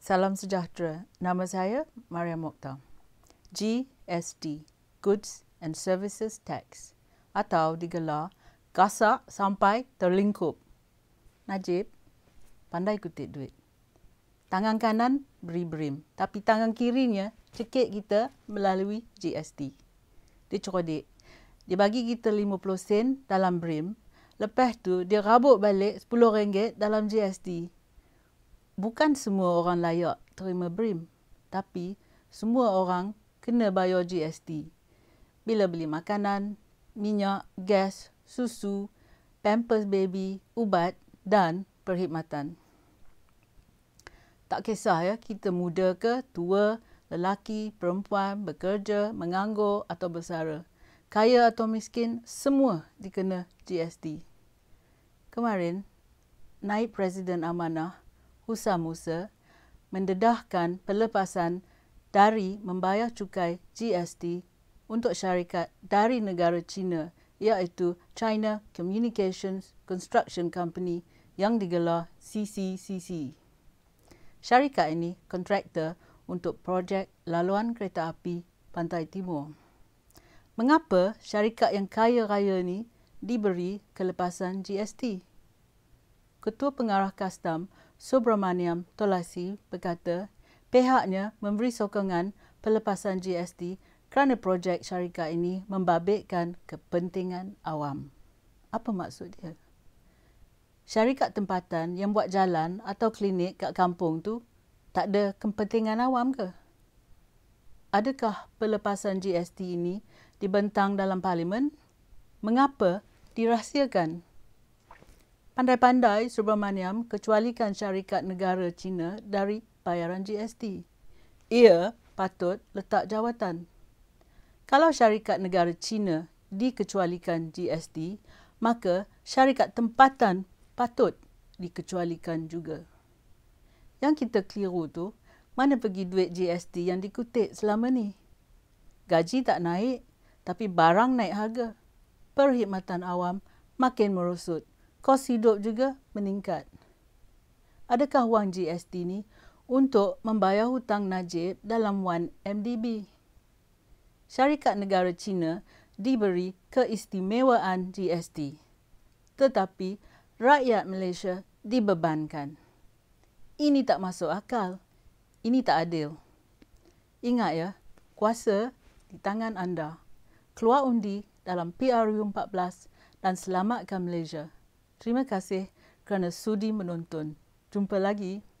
Salam sejahtera. Nama saya Maria Mokta. GST, Goods and Services Tax atau digelar gasak sampai terlingkup. Najib, pandai kutip duit. Tangan kanan beri brim, tapi tangan kirinya cekik kita melalui GST. Dia cerodik. Dia bagi kita 50 sen dalam brim Lepas tu, dia rabut balik RM10 dalam GST. Bukan semua orang layak terima BRIM, tapi semua orang kena bayar GST. Bila beli makanan, minyak, gas, susu, pampers baby, ubat dan perkhidmatan. Tak kisah ya, kita muda ke, tua, lelaki, perempuan, bekerja, menganggur atau bersara. Kaya atau miskin, semua dikena GST kemarin naib presiden amanah Husam Musa mendedahkan pelepasan dari membayar cukai GST untuk syarikat dari negara China iaitu China Communications Construction Company yang digelar CCCC. Syarikat ini kontraktor untuk projek laluan kereta api Pantai Timur. Mengapa syarikat yang kaya raya ini diberi kelepasan GST. Ketua Pengarah Kastam Subramaniam Tolasi berkata pihaknya memberi sokongan pelepasan GST kerana projek syarikat ini membabitkan kepentingan awam. Apa maksud dia? Syarikat tempatan yang buat jalan atau klinik kat kampung tu tak ada kepentingan awam ke? Adakah pelepasan GST ini dibentang dalam parlimen? Mengapa dirahsiakan? Pandai-pandai Subramaniam kecualikan syarikat negara China dari bayaran GST. Ia patut letak jawatan. Kalau syarikat negara China dikecualikan GST, maka syarikat tempatan patut dikecualikan juga. Yang kita keliru tu, mana pergi duit GST yang dikutip selama ni? Gaji tak naik, tapi barang naik harga perkhidmatan awam makin merosot, kos hidup juga meningkat. Adakah wang GST ini untuk membayar hutang Najib dalam 1MDB? Syarikat negara China diberi keistimewaan GST. Tetapi rakyat Malaysia dibebankan. Ini tak masuk akal. Ini tak adil. Ingat ya, kuasa di tangan anda. Keluar undi dalam PRU14 dan selamatkan Malaysia. Terima kasih kerana sudi menonton. Jumpa lagi.